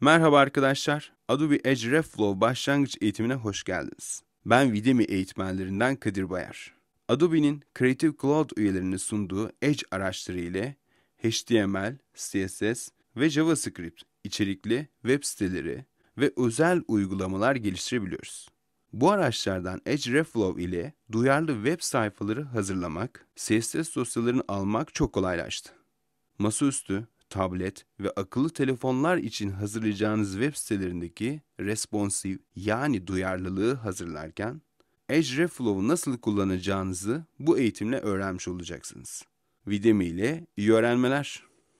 Merhaba arkadaşlar, Adobe Edge Reflow başlangıç eğitimine hoş geldiniz. Ben Videmi eğitmenlerinden Kadir Bayar. Adobe'nin Creative Cloud üyelerine sunduğu Edge araçları ile HTML, CSS ve JavaScript içerikli web siteleri ve özel uygulamalar geliştirebiliyoruz. Bu araçlardan Edge Reflow ile duyarlı web sayfaları hazırlamak, CSS dosyalarını almak çok kolaylaştı. Masaüstü, tablet ve akıllı telefonlar için hazırlayacağınız web sitelerindeki responsive yani duyarlılığı hazırlarken Edge Reflow'u nasıl kullanacağınızı bu eğitimle öğrenmiş olacaksınız. Videmi ile iyi öğrenmeler.